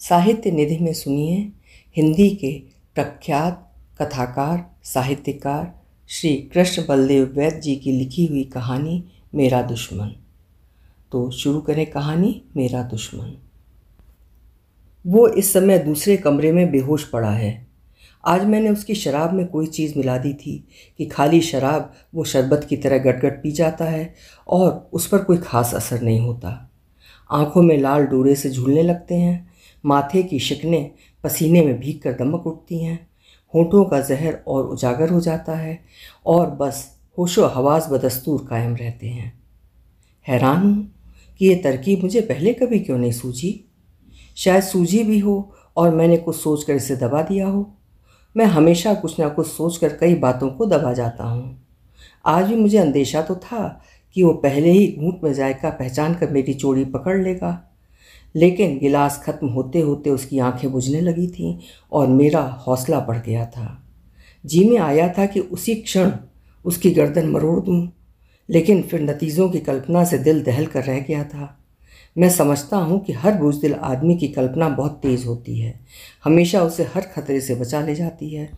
साहित्य निधि में सुनिए हिंदी के प्रख्यात कथाकार साहित्यकार श्री कृष्ण बलदेव वैद्य जी की लिखी हुई कहानी मेरा दुश्मन तो शुरू करें कहानी मेरा दुश्मन वो इस समय दूसरे कमरे में बेहोश पड़ा है आज मैंने उसकी शराब में कोई चीज़ मिला दी थी कि खाली शराब वो शरबत की तरह गटगट पी जाता है और उस पर कोई ख़ास असर नहीं होता आँखों में लाल डोरे से झूलने लगते हैं माथे की शिकने पसीने में भीग कर दमक उठती हैं होठों का जहर और उजागर हो जाता है और बस होशो हवास बदस्तूर कायम रहते हैं हैरान हूँ कि ये तरकीब मुझे पहले कभी क्यों नहीं सूझी शायद सूझी भी हो और मैंने कुछ सोच कर इसे दबा दिया हो मैं हमेशा कुछ ना कुछ सोच कर कई बातों को दबा जाता हूँ आज भी मुझे अंदेशा तो था कि वो पहले ही घूट में जायका पहचान कर मेरी चोरी पकड़ लेगा लेकिन गिलास ख़त्म होते होते उसकी आंखें बुझने लगी थीं और मेरा हौसला बढ़ गया था जी में आया था कि उसी क्षण उसकी गर्दन मरोड़ दूं लेकिन फिर नतीजों की कल्पना से दिल दहल कर रह गया था मैं समझता हूँ कि हर बुजदिल आदमी की कल्पना बहुत तेज़ होती है हमेशा उसे हर खतरे से बचा ले जाती है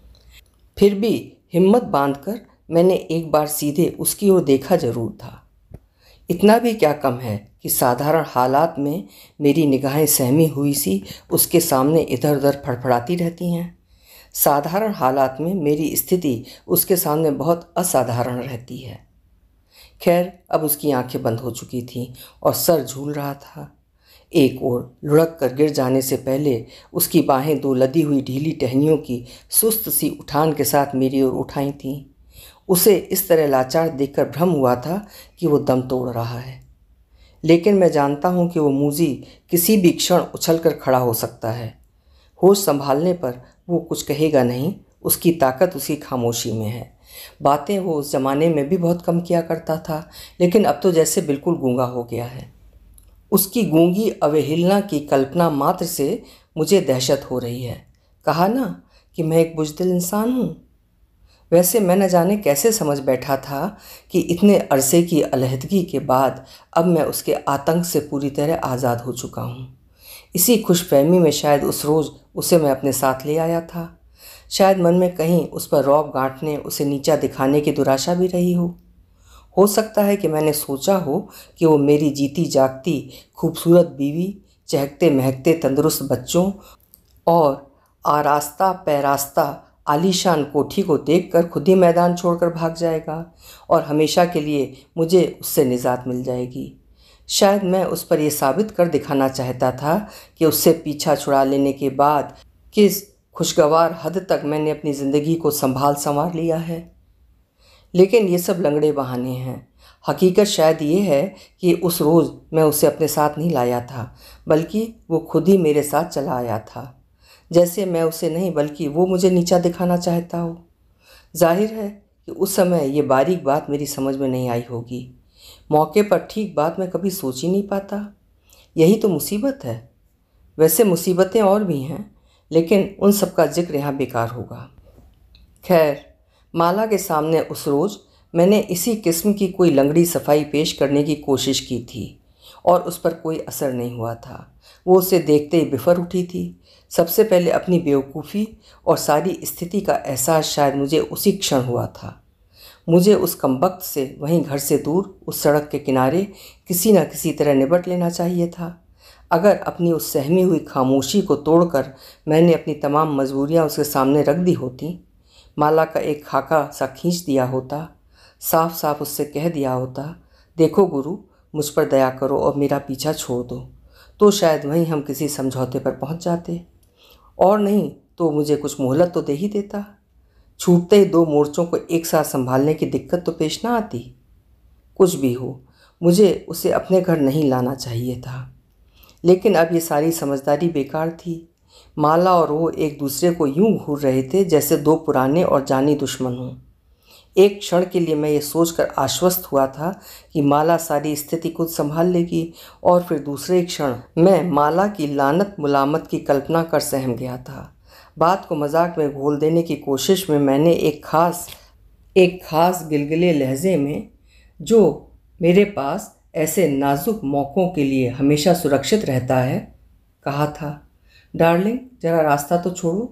फिर भी हिम्मत बांधकर मैंने एक बार सीधे उसकी ओर देखा जरूर था इतना भी क्या कम है कि साधारण हालात में मेरी निगाहें सहमी हुई सी उसके सामने इधर उधर फड़फड़ाती रहती हैं साधारण हालात में मेरी स्थिति उसके सामने बहुत असाधारण रहती है खैर अब उसकी आंखें बंद हो चुकी थीं और सर झूल रहा था एक ओर लुढ़क कर गिर जाने से पहले उसकी बाहें दो लदी हुई ढीली टहनियों की सुस्त सी उठान के साथ मेरी ओर उठाई थीं उसे इस तरह लाचार देखकर भ्रम हुआ था कि वो दम तोड़ रहा है लेकिन मैं जानता हूँ कि वो मूजी किसी भी क्षण उछल कर खड़ा हो सकता है होश संभालने पर वो कुछ कहेगा नहीं उसकी ताकत उसी खामोशी में है बातें वो उस ज़माने में भी बहुत कम किया करता था लेकिन अब तो जैसे बिल्कुल गूंगा हो गया है उसकी गूंगी अवहेलना की कल्पना मात्र से मुझे दहशत हो रही है कहा ना कि मैं एक बुजदिल इंसान हूँ वैसे मैं न जाने कैसे समझ बैठा था कि इतने अरसे की अलहदगी के बाद अब मैं उसके आतंक से पूरी तरह आज़ाद हो चुका हूँ इसी खुशफहमी में शायद उस रोज़ उसे मैं अपने साथ ले आया था शायद मन में कहीं उस पर रौब गांठने उसे नीचा दिखाने की दुराशा भी रही हो हो सकता है कि मैंने सोचा हो कि वो मेरी जीती जागती खूबसूरत बीवी चहकते महकते तंदुरुस्त बच्चों और आरास्ता पैरास्ता आलीशान कोठी को देखकर खुद ही मैदान छोड़कर भाग जाएगा और हमेशा के लिए मुझे उससे निजात मिल जाएगी शायद मैं उस पर यह साबित कर दिखाना चाहता था कि उससे पीछा छुड़ा लेने के बाद किस खुशगवार हद तक मैंने अपनी ज़िंदगी को संभाल संवार लिया है लेकिन ये सब लंगड़े बहाने हैं हकीकत शायद ये है कि उस रोज़ मैं उसे अपने साथ नहीं लाया था बल्कि वो खुद ही मेरे साथ चला आया था जैसे मैं उसे नहीं बल्कि वो मुझे नीचा दिखाना चाहता हो जाहिर है कि उस समय ये बारीक बात मेरी समझ में नहीं आई होगी मौके पर ठीक बात मैं कभी सोच ही नहीं पाता यही तो मुसीबत है वैसे मुसीबतें और भी हैं लेकिन उन सबका जिक्र यहाँ बेकार होगा खैर माला के सामने उस रोज़ मैंने इसी किस्म की कोई लंगड़ी सफाई पेश करने की कोशिश की थी और उस पर कोई असर नहीं हुआ था वो उसे देखते ही बिफर उठी थी सबसे पहले अपनी बेवकूफ़ी और सारी स्थिति का एहसास शायद मुझे उसी क्षण हुआ था मुझे उस कम वक्त से वहीं घर से दूर उस सड़क के किनारे किसी न किसी तरह निबट लेना चाहिए था अगर अपनी उस सहमी हुई खामोशी को तोड़कर मैंने अपनी तमाम मजबूरियां उसके सामने रख दी होती माला का एक खाका सा खींच दिया होता साफ साफ उससे कह दिया होता देखो गुरु मुझ पर दया करो और मेरा पीछा छोड़ दो तो शायद वहीं हम किसी समझौते पर पहुंच जाते और नहीं तो मुझे कुछ मोहलत तो दे ही देता छूटते ही दो मोर्चों को एक साथ संभालने की दिक्कत तो पेश ना आती कुछ भी हो मुझे उसे अपने घर नहीं लाना चाहिए था लेकिन अब ये सारी समझदारी बेकार थी माला और वो एक दूसरे को यूं घूर रहे थे जैसे दो पुराने और जानी दुश्मन हों एक क्षण के लिए मैं ये सोचकर आश्वस्त हुआ था कि माला सारी स्थिति को संभाल लेगी और फिर दूसरे क्षण मैं माला की लानत मुलामत की कल्पना कर सहम गया था बात को मजाक में घोल देने की कोशिश में मैंने एक खास एक खास गिलगिले लहजे में जो मेरे पास ऐसे नाजुक मौक़ों के लिए हमेशा सुरक्षित रहता है कहा था डार्लिंग ज़रा रास्ता तो छोड़ो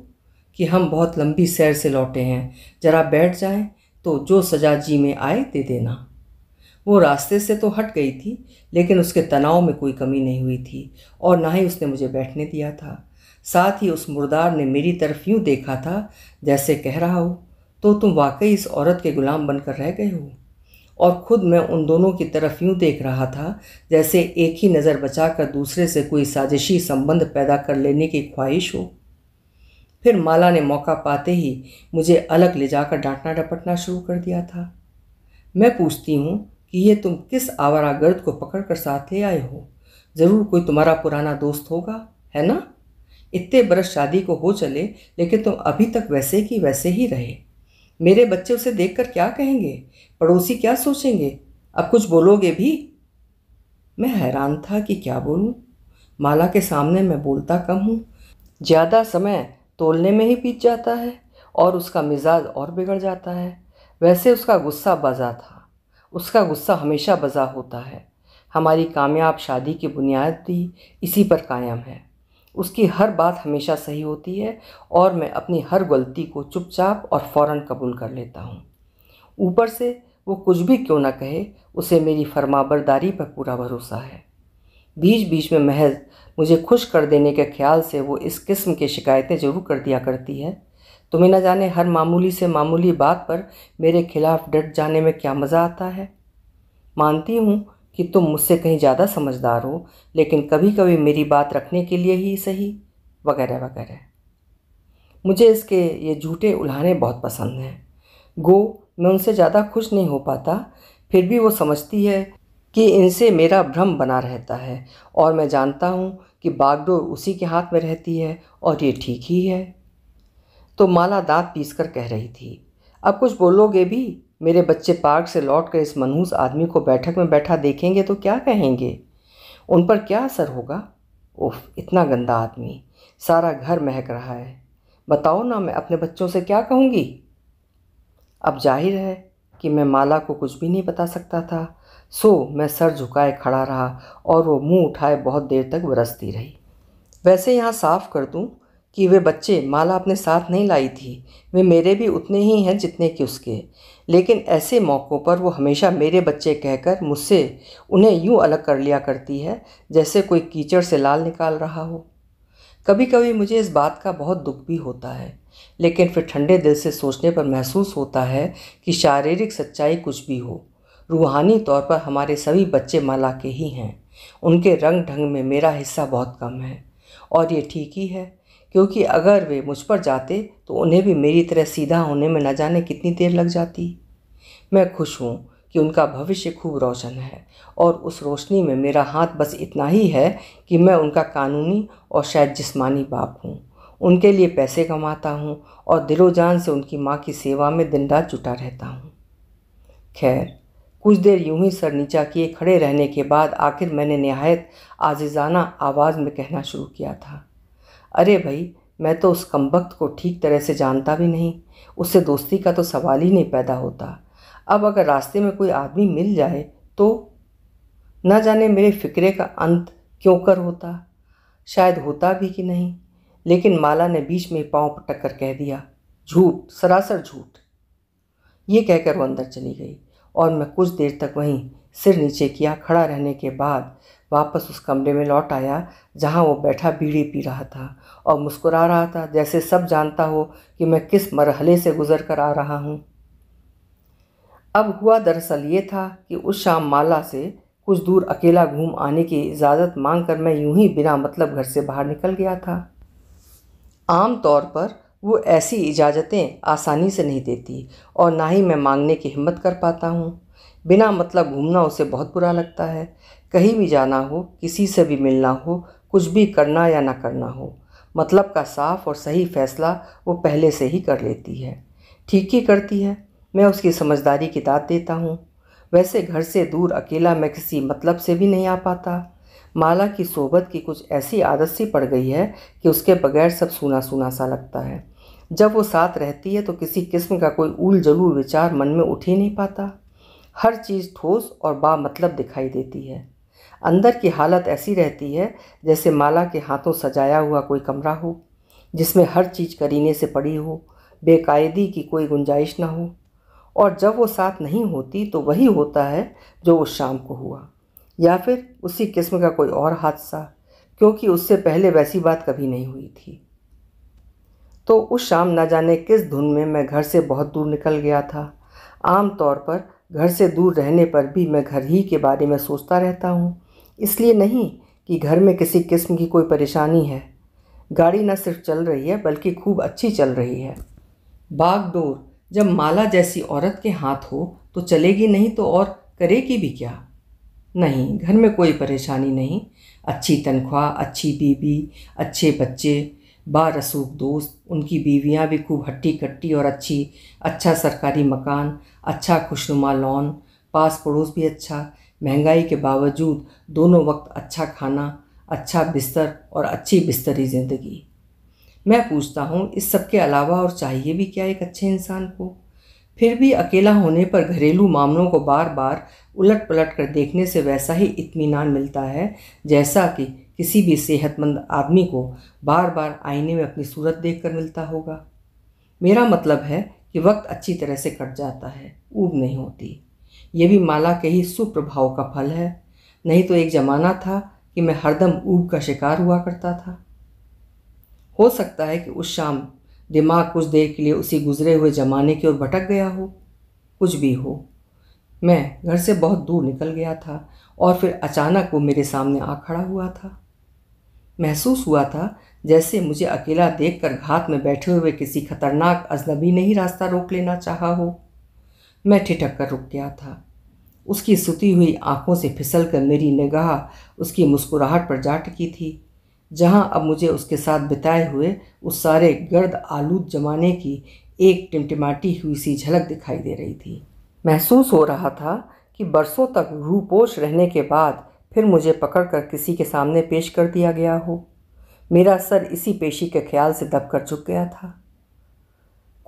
कि हम बहुत लंबी सैर से लौटे हैं ज़रा बैठ जाएं तो जो सजा जी में आए दे देना वो रास्ते से तो हट गई थी लेकिन उसके तनाव में कोई कमी नहीं हुई थी और ना ही उसने मुझे बैठने दिया था साथ ही उस मुर्दार ने मेरी तरफ यूँ देखा था जैसे कह रहा हो तो तुम वाकई इस औरत के गुलाम बनकर रह गए हो और ख़ुद मैं उन दोनों की तरफ यूँ देख रहा था जैसे एक ही नज़र बचाकर दूसरे से कोई साजिशी संबंध पैदा कर लेने की ख्वाहिश हो फिर माला ने मौका पाते ही मुझे अलग ले जाकर डांटना डपटना शुरू कर दिया था मैं पूछती हूँ कि ये तुम किस आवारा गर्द को पकड़ कर साथ ले आए हो ज़रूर कोई तुम्हारा पुराना दोस्त होगा है ना इतने बरस शादी को हो चले लेकिन तुम अभी तक वैसे की वैसे ही रहे मेरे बच्चे उसे देख क्या कहेंगे पड़ोसी क्या सोचेंगे अब कुछ बोलोगे भी मैं हैरान था कि क्या बोलूँ माला के सामने मैं बोलता कम हूँ ज़्यादा समय तोलने में ही पीत जाता है और उसका मिजाज और बिगड़ जाता है वैसे उसका गुस्सा बजा था उसका गुस्सा हमेशा बजा होता है हमारी कामयाब शादी की बुनियाद भी इसी पर कायम है उसकी हर बात हमेशा सही होती है और मैं अपनी हर गलती को चुपचाप और फौरन कबूल कर लेता हूँ ऊपर से वो कुछ भी क्यों ना कहे उसे मेरी फरमाबरदारी पर पूरा भरोसा है बीच बीच में महज मुझे खुश कर देने के ख्याल से वो इस किस्म की शिकायतें जरूर कर दिया करती है तुम्हें न जाने हर मामूली से मामूली बात पर मेरे खिलाफ़ डट जाने में क्या मज़ा आता है मानती हूँ कि तुम मुझसे कहीं ज़्यादा समझदार हो लेकिन कभी कभी मेरी बात रखने के लिए ही सही वगैरह वगैरह मुझे इसके ये झूठे उल्हाने बहुत पसंद हैं गो मैं उनसे ज़्यादा खुश नहीं हो पाता फिर भी वो समझती है कि इनसे मेरा भ्रम बना रहता है और मैं जानता हूँ कि बागडोर उसी के हाथ में रहती है और ये ठीक ही है तो माला दांत पीस कर कह रही थी अब कुछ बोलोगे भी मेरे बच्चे पार्क से लौट कर इस मनहूस आदमी को बैठक में बैठा देखेंगे तो क्या कहेंगे उन पर क्या असर होगा उफ इतना गंदा आदमी सारा घर महक रहा है बताओ ना मैं अपने बच्चों से क्या कहूँगी अब जाहिर है कि मैं माला को कुछ भी नहीं बता सकता था सो मैं सर झुकाए खड़ा रहा और वो मुंह उठाए बहुत देर तक बरसती रही वैसे यहाँ साफ कर दूँ कि वे बच्चे माला अपने साथ नहीं लाई थी वे मेरे भी उतने ही हैं जितने कि उसके लेकिन ऐसे मौक़ों पर वो हमेशा मेरे बच्चे कहकर मुझसे उन्हें यूँ अलग कर लिया करती है जैसे कोई कीचड़ से लाल निकाल रहा हो कभी कभी मुझे इस बात का बहुत दुख भी होता है लेकिन फिर ठंडे दिल से सोचने पर महसूस होता है कि शारीरिक सच्चाई कुछ भी हो रूहानी तौर पर हमारे सभी बच्चे माला के ही हैं उनके रंग ढंग में मेरा हिस्सा बहुत कम है और ये ठीक ही है क्योंकि अगर वे मुझ पर जाते तो उन्हें भी मेरी तरह सीधा होने में न जाने कितनी देर लग जाती मैं खुश हूँ कि उनका भविष्य खूब रोशन है और उस रोशनी में मेरा हाथ बस इतना ही है कि मैं उनका कानूनी और शायद जिस्मानी बाप हूँ उनके लिए पैसे कमाता हूँ और दिलोजान से उनकी माँ की सेवा में दिन रात जुटा रहता हूँ खैर कुछ देर यूं ही सर नीचा किए खड़े रहने के बाद आखिर मैंने नहायत आजिज़ाना आवाज़ में कहना शुरू किया था अरे भाई मैं तो उस कम वक्त को ठीक तरह से जानता भी नहीं उससे दोस्ती का तो सवाल ही नहीं पैदा होता अब अगर रास्ते में कोई आदमी मिल जाए तो न जाने मेरे फिक्रे का अंत क्यों कर होता शायद होता भी कि नहीं लेकिन माला ने बीच में पाँव पटक कर कह दिया झूठ सरासर झूठ ये कहकर वो अंदर चली गई और मैं कुछ देर तक वहीं सिर नीचे किया खड़ा रहने के बाद वापस उस कमरे में लौट आया जहाँ वो बैठा बीड़ी पी रहा था और मुस्कुरा रहा था जैसे सब जानता हो कि मैं किस मरहले से गुज़र कर आ रहा हूँ अब हुआ दरअसल ये था कि उस शाम माला से कुछ दूर अकेला घूम आने की इजाज़त मांग कर मैं यूं ही बिना मतलब घर से बाहर निकल गया था आम तौर पर वो ऐसी इजाज़तें आसानी से नहीं देती और ना ही मैं मांगने की हिम्मत कर पाता हूँ बिना मतलब घूमना उसे बहुत बुरा लगता है कहीं भी जाना हो किसी से भी मिलना हो कुछ भी करना या ना करना हो मतलब का साफ और सही फैसला वो पहले से ही कर लेती है ठीक ही करती है मैं उसकी समझदारी की दाद देता हूँ वैसे घर से दूर अकेला मैं किसी मतलब से भी नहीं आ पाता माला की सोबत की कुछ ऐसी आदत सी पड़ गई है कि उसके बगैर सब सूना सूना सा लगता है जब वो साथ रहती है तो किसी किस्म का कोई उल जलूल विचार मन में उठ ही नहीं पाता हर चीज़ ठोस और बा मतलब दिखाई देती है अंदर की हालत ऐसी रहती है जैसे माला के हाथों सजाया हुआ कोई कमरा हो जिसमें हर चीज़ करीने से पड़ी हो बेकायदी की कोई गुंजाइश ना हो और जब वो साथ नहीं होती तो वही होता है जो उस शाम को हुआ या फिर उसी किस्म का कोई और हादसा क्योंकि उससे पहले वैसी बात कभी नहीं हुई थी तो उस शाम ना जाने किस धुन में मैं घर से बहुत दूर निकल गया था आम तौर पर घर से दूर रहने पर भी मैं घर ही के बारे में सोचता रहता हूँ इसलिए नहीं कि घर में किसी किस्म की कोई परेशानी है गाड़ी न सिर्फ चल रही है बल्कि खूब अच्छी चल रही है बागडोर जब माला जैसी औरत के हाथ हो तो चलेगी नहीं तो और करेगी भी क्या नहीं घर में कोई परेशानी नहीं अच्छी तनख्वाह अच्छी बीबी अच्छे बच्चे बारसूख दोस्त उनकी बीवियाँ भी खूब हट्टी कट्टी और अच्छी अच्छा सरकारी मकान अच्छा खुशनुमा लॉन पास पड़ोस भी अच्छा महंगाई के बावजूद दोनों वक्त अच्छा खाना अच्छा बिस्तर और अच्छी बिस्तरी ज़िंदगी मैं पूछता हूँ इस सब के अलावा और चाहिए भी क्या एक अच्छे इंसान को फिर भी अकेला होने पर घरेलू मामलों को बार बार उलट पलट कर देखने से वैसा ही इत्मीनान मिलता है जैसा कि किसी भी सेहतमंद आदमी को बार बार आईने में अपनी सूरत देख कर मिलता होगा मेरा मतलब है कि वक्त अच्छी तरह से कट जाता है ऊब नहीं होती ये भी माला के ही सुप्रभाव का फल है नहीं तो एक ज़माना था कि मैं हरदम ऊब का शिकार हुआ करता था हो सकता है कि उस शाम दिमाग कुछ देर के लिए उसी गुजरे हुए ज़माने की ओर भटक गया हो कुछ भी हो मैं घर से बहुत दूर निकल गया था और फिर अचानक वो मेरे सामने आ खड़ा हुआ था महसूस हुआ था जैसे मुझे अकेला देखकर घात में बैठे हुए किसी खतरनाक अजनबी ने ही रास्ता रोक लेना चाहा हो मैं ठिठक कर रुक गया था उसकी सुती हुई आंखों से फिसल कर मेरी निगाह उसकी मुस्कुराहट पर जा टकी थी जहाँ अब मुझे उसके साथ बिताए हुए उस सारे गर्द आलूद जमाने की एक टिमटिमाटी हुई सी झलक दिखाई दे रही थी महसूस हो रहा था कि बरसों तक रूपोश रहने के बाद फिर मुझे पकड़कर किसी के सामने पेश कर दिया गया हो मेरा सर इसी पेशी के ख्याल से दब कर चुक गया था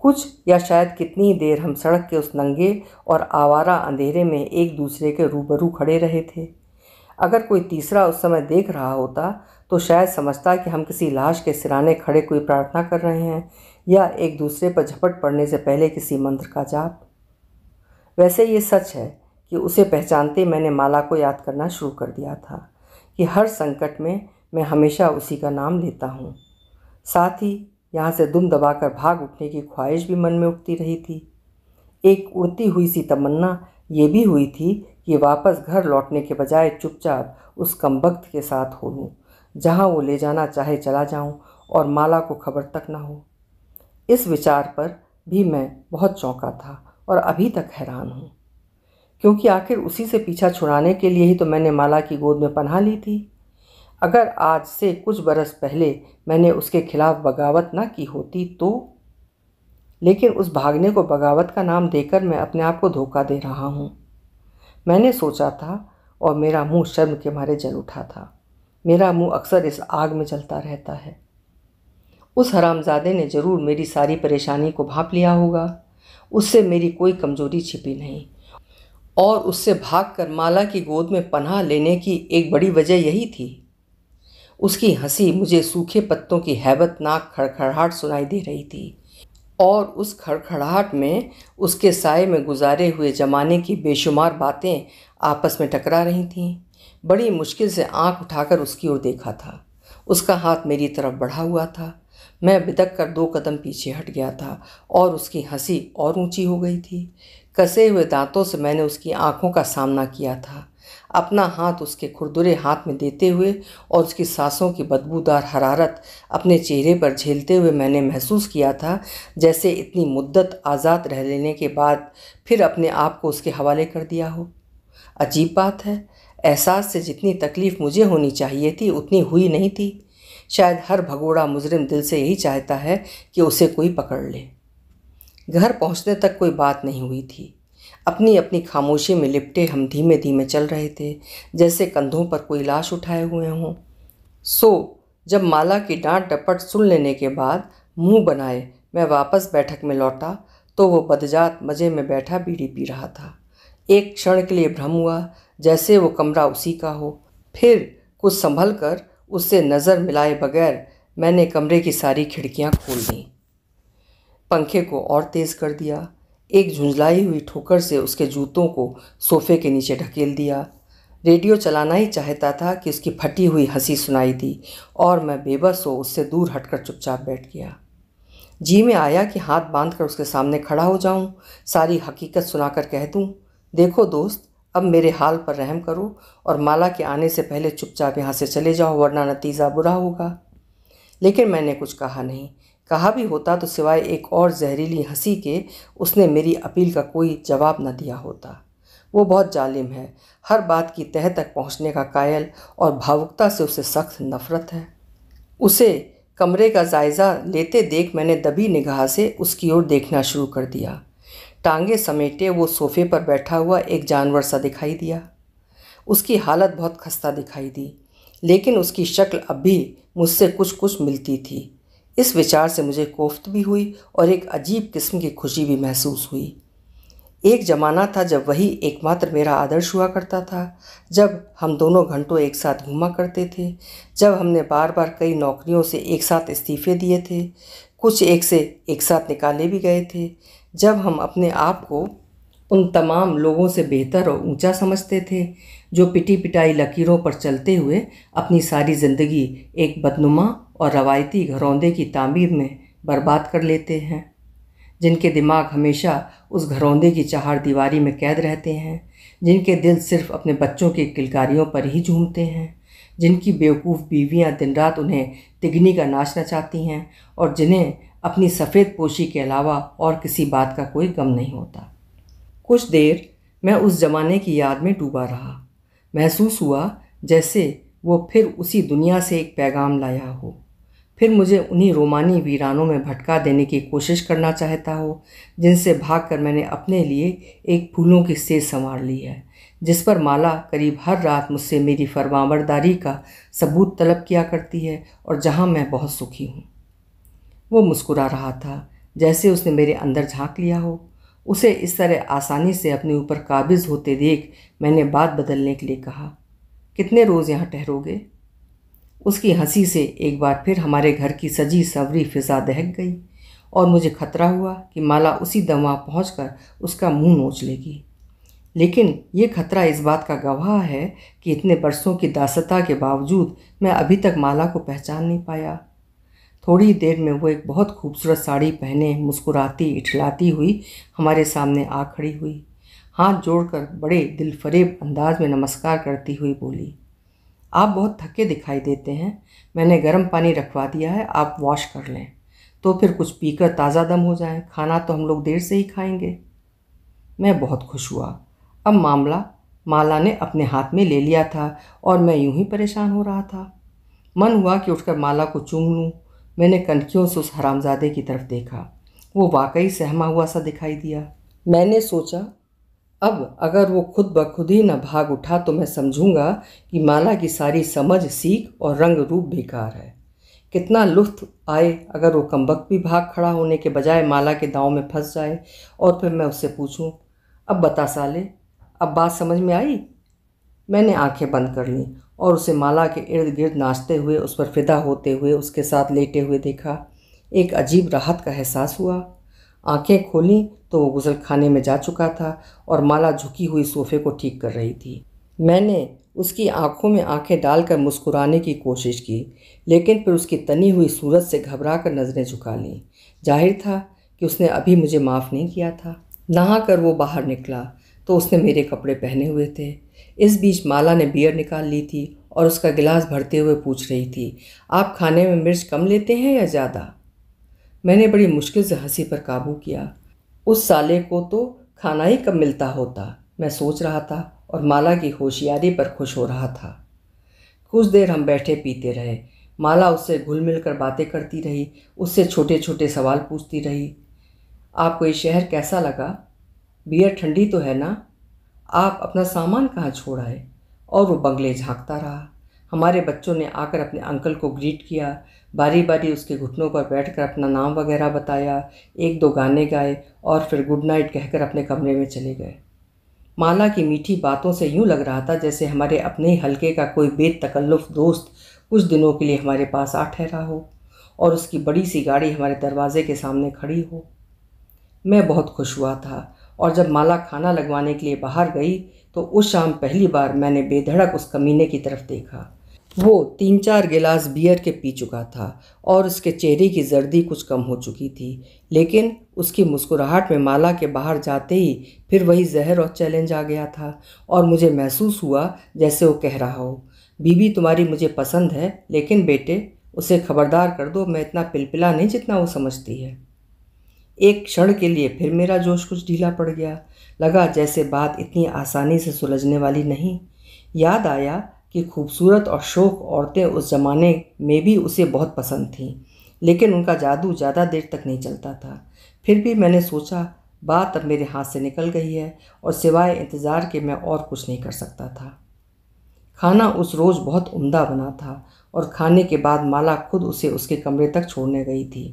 कुछ या शायद कितनी ही देर हम सड़क के उस नंगे और आवारा अंधेरे में एक दूसरे के रूबरू खड़े रहे थे अगर कोई तीसरा उस समय देख रहा होता तो शायद समझता कि हम किसी लाश के सिराने खड़े कोई प्रार्थना कर रहे हैं या एक दूसरे पर झपट पड़ने से पहले किसी मंत्र का जाप वैसे ये सच है कि उसे पहचानते मैंने माला को याद करना शुरू कर दिया था कि हर संकट में मैं हमेशा उसी का नाम लेता हूँ साथ ही यहाँ से दुम दबाकर भाग उठने की ख्वाहिश भी मन में उठती रही थी एक उड़ती हुई सी तमन्ना ये भी हुई थी कि वापस घर लौटने के बजाय चुपचाप उस कमबख्त के साथ हो लूँ जहाँ वो ले जाना चाहे चला जाऊँ और माला को खबर तक ना हो इस विचार पर भी मैं बहुत चौंका था और अभी तक हैरान हूँ क्योंकि आखिर उसी से पीछा छुड़ाने के लिए ही तो मैंने माला की गोद में पन्हा ली थी अगर आज से कुछ बरस पहले मैंने उसके खिलाफ बगावत ना की होती तो लेकिन उस भागने को बगावत का नाम देकर मैं अपने आप को धोखा दे रहा हूँ मैंने सोचा था और मेरा मुंह शर्म के मारे जल उठा था मेरा मुंह अक्सर इस आग में चलता रहता है उस हरामजादे ने ज़रूर मेरी सारी परेशानी को भाप लिया होगा उससे मेरी कोई कमजोरी छिपी नहीं और उससे भागकर माला की गोद में पनाह लेने की एक बड़ी वजह यही थी उसकी हंसी मुझे सूखे पत्तों की हैबतनाक खड़खड़ाहट सुनाई दे रही थी और उस खड़खड़ाहट में उसके साय में गुजारे हुए ज़माने की बेशुमार बातें आपस में टकरा रही थीं बड़ी मुश्किल से आंख उठाकर उसकी ओर देखा था उसका हाथ मेरी तरफ बढ़ा हुआ था मैं बिदक कर दो कदम पीछे हट गया था और उसकी हंसी और ऊंची हो गई थी कसे हुए दांतों से मैंने उसकी आंखों का सामना किया था अपना हाथ उसके खुरदुरे हाथ में देते हुए और उसकी सांसों की बदबूदार हरारत अपने चेहरे पर झेलते हुए मैंने महसूस किया था जैसे इतनी मुद्दत आज़ाद रह लेने के बाद फिर अपने आप को उसके हवाले कर दिया हो अजीब बात है एहसास से जितनी तकलीफ़ मुझे होनी चाहिए थी उतनी हुई नहीं थी शायद हर भगोड़ा मुजरिम दिल से यही चाहता है कि उसे कोई पकड़ ले घर पहुंचने तक कोई बात नहीं हुई थी अपनी अपनी खामोशी में लिपटे हम धीमे धीमे चल रहे थे जैसे कंधों पर कोई लाश उठाए हुए हों सो जब माला की डांट डपट सुन लेने के बाद मुंह बनाए मैं वापस बैठक में लौटा तो वो बदजात मज़े में बैठा बीड़ी पी रहा था एक क्षण के लिए भ्रम हुआ जैसे वो कमरा उसी का हो फिर कुछ संभल कर उससे नज़र मिलाए बगैर मैंने कमरे की सारी खिड़कियां खोल दी पंखे को और तेज़ कर दिया एक झुंझलाई हुई ठोकर से उसके जूतों को सोफे के नीचे ढकेल दिया रेडियो चलाना ही चाहता था कि उसकी फटी हुई हंसी सुनाई दी और मैं बेबस हो उससे दूर हटकर चुपचाप बैठ गया जी में आया कि हाथ बांधकर कर उसके सामने खड़ा हो जाऊं, सारी हकीकत सुनाकर कह दूं, देखो दोस्त अब मेरे हाल पर रहम करो और माला के आने से पहले चुपचाप यहाँ से चले जाओ वरना नतीजा बुरा होगा लेकिन मैंने कुछ कहा नहीं कहा भी होता तो सिवाय एक और जहरीली हंसी के उसने मेरी अपील का कोई जवाब न दिया होता वो बहुत जालिम है हर बात की तह तक पहुँचने का कायल और भावुकता से उसे सख्त नफरत है उसे कमरे का जायज़ा लेते देख मैंने दबी निगाह से उसकी ओर देखना शुरू कर दिया टांगे समेटे वो सोफे पर बैठा हुआ एक जानवर सा दिखाई दिया उसकी हालत बहुत खस्ता दिखाई दी लेकिन उसकी शक्ल अब भी मुझसे कुछ कुछ मिलती थी इस विचार से मुझे कोफ्त भी हुई और एक अजीब किस्म की खुशी भी महसूस हुई एक ज़माना था जब वही एकमात्र मेरा आदर्श हुआ करता था जब हम दोनों घंटों एक साथ घूमा करते थे जब हमने बार बार कई नौकरियों से एक साथ इस्तीफे दिए थे कुछ एक से एक साथ निकाले भी गए थे जब हम अपने आप को उन तमाम लोगों से बेहतर और ऊंचा समझते थे जो पिटी पिटाई लकीरों पर चलते हुए अपनी सारी ज़िंदगी एक बदनुमा और रवायती घरौंदे की तामीर में बर्बाद कर लेते हैं जिनके दिमाग हमेशा उस घरौंदे की चार दीवारी में कैद रहते हैं जिनके दिल सिर्फ अपने बच्चों की किलकारियों पर ही झूमते हैं जिनकी बेवकूफ़ बीवियाँ दिन रात उन्हें तिगनी का नाच नचाती हैं और जिन्हें अपनी सफ़ेद पोशी के अलावा और किसी बात का कोई गम नहीं होता कुछ देर मैं उस ज़माने की याद में डूबा रहा महसूस हुआ जैसे वो फिर उसी दुनिया से एक पैगाम लाया हो फिर मुझे उन्हीं रोमानी वीरानों में भटका देने की कोशिश करना चाहता हो जिनसे भागकर मैंने अपने लिए एक फूलों की सेज संवार ली है जिस पर माला करीब हर रात मुझसे मेरी फरमावरदारी का सबूत तलब किया करती है और जहाँ मैं बहुत सुखी हूँ वो मुस्कुरा रहा था जैसे उसने मेरे अंदर झांक लिया हो उसे इस तरह आसानी से अपने ऊपर काबिज होते देख मैंने बात बदलने के लिए कहा कितने रोज़ यहाँ ठहरोगे उसकी हंसी से एक बार फिर हमारे घर की सजी सवरी फिजा दहक गई और मुझे खतरा हुआ कि माला उसी दवा पहुँच उसका मुंह नोच लेगी लेकिन ये खतरा इस बात का गवाह है कि इतने बरसों की दासता के बावजूद मैं अभी तक माला को पहचान नहीं पाया थोड़ी देर में वो एक बहुत खूबसूरत साड़ी पहने मुस्कुराती इठलाती हुई हमारे सामने आ खड़ी हुई हाथ जोड़कर बड़े दिलफरेब अंदाज में नमस्कार करती हुई बोली आप बहुत थके दिखाई देते हैं मैंने गर्म पानी रखवा दिया है आप वॉश कर लें तो फिर कुछ पीकर ताज़ा दम हो जाए खाना तो हम लोग देर से ही खाएंगे मैं बहुत खुश हुआ अब मामला माला ने अपने हाथ में ले लिया था और मैं यूं ही परेशान हो रहा था मन हुआ कि उठकर माला को चूम लूँ मैंने कनखियों से उस हरामजादे की तरफ देखा वो वाकई सहमा हुआ सा दिखाई दिया मैंने सोचा अब अगर वो खुद ब खुद ही न भाग उठा तो मैं समझूंगा कि माला की सारी समझ सीख और रंग रूप बेकार है कितना लुत्फ आए अगर वो कम्बक भी भाग खड़ा होने के बजाय माला के दांव में फंस जाए और फिर मैं उससे पूछूं अब बता साले अब बात समझ में आई मैंने आंखें बंद कर लीं और उसे माला के इर्द गिर्द नाचते हुए उस पर फिदा होते हुए उसके साथ लेटे हुए देखा एक अजीब राहत का एहसास हुआ आंखें खोलीं तो वो गुजल खाने में जा चुका था और माला झुकी हुई सोफे को ठीक कर रही थी मैंने उसकी आंखों में आंखें डालकर मुस्कुराने की कोशिश की लेकिन फिर उसकी तनी हुई सूरत से घबरा कर नज़रें झुका लीं जाहिर था कि उसने अभी मुझे माफ़ नहीं किया था नहा कर वो बाहर निकला तो उसने मेरे कपड़े पहने हुए थे इस बीच माला ने बियर निकाल ली थी और उसका गिलास भरते हुए पूछ रही थी आप खाने में मिर्च कम लेते हैं या ज़्यादा मैंने बड़ी मुश्किल से हंसी पर काबू किया उस साले को तो खाना ही कम मिलता होता मैं सोच रहा था और माला की होशियारी पर खुश हो रहा था कुछ देर हम बैठे पीते रहे माला उससे घुल मिल कर बातें करती रही उससे छोटे छोटे सवाल पूछती रही आपको ये शहर कैसा लगा बियर ठंडी तो है ना आप अपना सामान कहाँ छोड़ आए और वो बंगले झाँकता रहा हमारे बच्चों ने आकर अपने अंकल को ग्रीट किया बारी बारी उसके घुटनों पर बैठकर अपना नाम वगैरह बताया एक दो गाने गाए और फिर गुड नाइट कहकर अपने कमरे में चले गए माला की मीठी बातों से यूँ लग रहा था जैसे हमारे अपने ही हल्के का कोई बेतकल्लुफ़ दोस्त कुछ दिनों के लिए हमारे पास आ ठहरा हो और उसकी बड़ी सी गाड़ी हमारे दरवाजे के सामने खड़ी हो मैं बहुत खुश हुआ था और जब माला खाना लगवाने के लिए बाहर गई तो उस शाम पहली बार मैंने बेधड़क उस कमीने की तरफ देखा वो तीन चार गिलास बियर के पी चुका था और उसके चेहरे की जर्दी कुछ कम हो चुकी थी लेकिन उसकी मुस्कुराहट में माला के बाहर जाते ही फिर वही जहर और चैलेंज आ गया था और मुझे महसूस हुआ जैसे वो कह रहा हो बीबी तुम्हारी मुझे पसंद है लेकिन बेटे उसे खबरदार कर दो मैं इतना पिलपिला नहीं जितना वो समझती है एक क्षण के लिए फिर मेरा जोश कुछ ढीला पड़ गया लगा जैसे बात इतनी आसानी से सुलझने वाली नहीं याद आया कि खूबसूरत और शोक औरतें उस ज़माने में भी उसे बहुत पसंद थीं लेकिन उनका जादू ज़्यादा देर तक नहीं चलता था फिर भी मैंने सोचा बात अब मेरे हाथ से निकल गई है और सिवाय इंतज़ार के मैं और कुछ नहीं कर सकता था खाना उस रोज़ बहुत उम्दा बना था और खाने के बाद माला खुद उसे उसके कमरे तक छोड़ने गई थी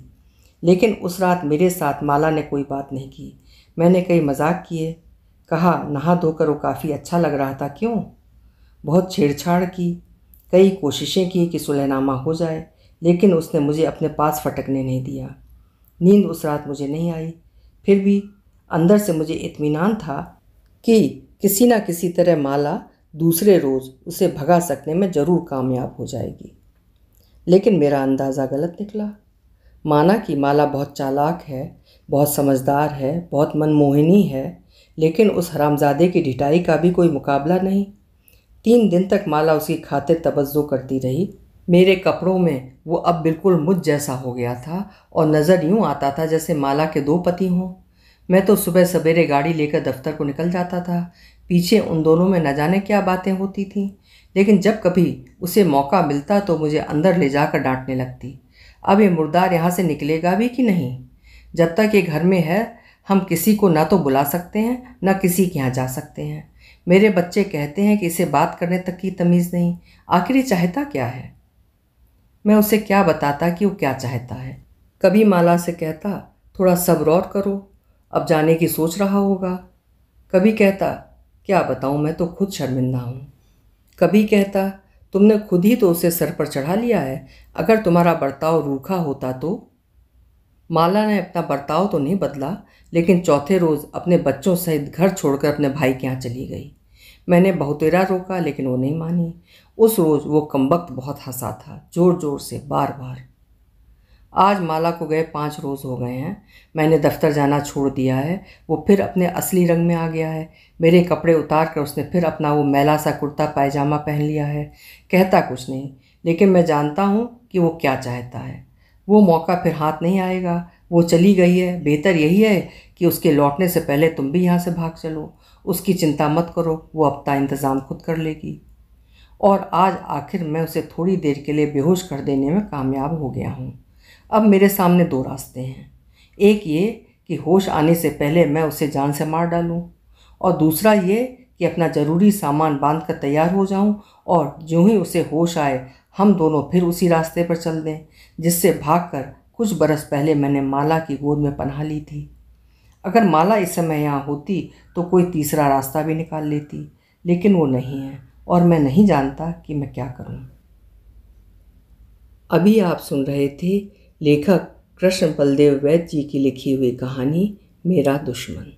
लेकिन उस रात मेरे साथ माला ने कोई बात नहीं की मैंने कई मजाक किए कहा नहा धोकर वो काफ़ी अच्छा लग रहा था क्यों बहुत छेड़छाड़ की कई कोशिशें की कि सुलहनामा हो जाए लेकिन उसने मुझे अपने पास फटकने नहीं दिया नींद उस रात मुझे नहीं आई फिर भी अंदर से मुझे इत्मीनान था कि किसी ना किसी तरह माला दूसरे रोज़ उसे भगा सकने में ज़रूर कामयाब हो जाएगी लेकिन मेरा अंदाज़ा गलत निकला माना कि माला बहुत चालाक है बहुत समझदार है बहुत मनमोहिनी है लेकिन उस हरामजादे की ढिटाई का भी कोई मुकाबला नहीं तीन दिन तक माला उसकी खातिर तवज्जो करती रही मेरे कपड़ों में वो अब बिल्कुल मुझ जैसा हो गया था और नज़र यूँ आता था जैसे माला के दो पति हों मैं तो सुबह सवेरे गाड़ी लेकर दफ्तर को निकल जाता था पीछे उन दोनों में न जाने क्या बातें होती थीं लेकिन जब कभी उसे मौका मिलता तो मुझे अंदर ले जाकर डांटने लगती अब ये मुर्दार यहाँ से निकलेगा भी कि नहीं जब तक ये घर में है हम किसी को ना तो बुला सकते हैं ना किसी के यहाँ जा सकते हैं मेरे बच्चे कहते हैं कि इसे बात करने तक की तमीज़ नहीं आखिर चाहता क्या है मैं उसे क्या बताता कि वो क्या चाहता है कभी माला से कहता थोड़ा सब्र और करो अब जाने की सोच रहा होगा कभी कहता क्या बताऊँ मैं तो खुद शर्मिंदा हूँ कभी कहता तुमने खुद ही तो उसे सर पर चढ़ा लिया है अगर तुम्हारा बर्ताव रूखा होता तो माला ने अपना बर्ताव तो नहीं बदला लेकिन चौथे रोज़ अपने बच्चों सहित घर छोड़कर अपने भाई के यहाँ चली गई मैंने बहुतेरा रोका लेकिन वो नहीं मानी उस रोज़ वो कमबख्त बहुत हंसा था ज़ोर ज़ोर से बार बार आज माला को गए पाँच रोज़ हो गए हैं मैंने दफ्तर जाना छोड़ दिया है वो फिर अपने असली रंग में आ गया है मेरे कपड़े उतार कर उसने फिर अपना वो मैला सा कुर्ता पायजामा पहन लिया है कहता कुछ नहीं लेकिन मैं जानता हूँ कि वो क्या चाहता है वो मौका फिर हाथ नहीं आएगा वो चली गई है बेहतर यही है कि उसके लौटने से पहले तुम भी यहाँ से भाग चलो उसकी चिंता मत करो वो अपना इंतज़ाम खुद कर लेगी और आज आखिर मैं उसे थोड़ी देर के लिए बेहोश कर देने में कामयाब हो गया हूँ अब मेरे सामने दो रास्ते हैं एक ये कि होश आने से पहले मैं उसे जान से मार डालूं और दूसरा ये कि अपना ज़रूरी सामान बांध कर तैयार हो जाऊं और जो ही उसे होश आए हम दोनों फिर उसी रास्ते पर चल दें जिससे भागकर कुछ बरस पहले मैंने माला की गोद में पनाह ली थी अगर माला इस समय यहाँ होती तो कोई तीसरा रास्ता भी निकाल लेती लेकिन वो नहीं है और मैं नहीं जानता कि मैं क्या करूँ अभी आप सुन रहे थे लेखक कृष्ण बलदेव वैद्य जी की लिखी हुई कहानी मेरा दुश्मन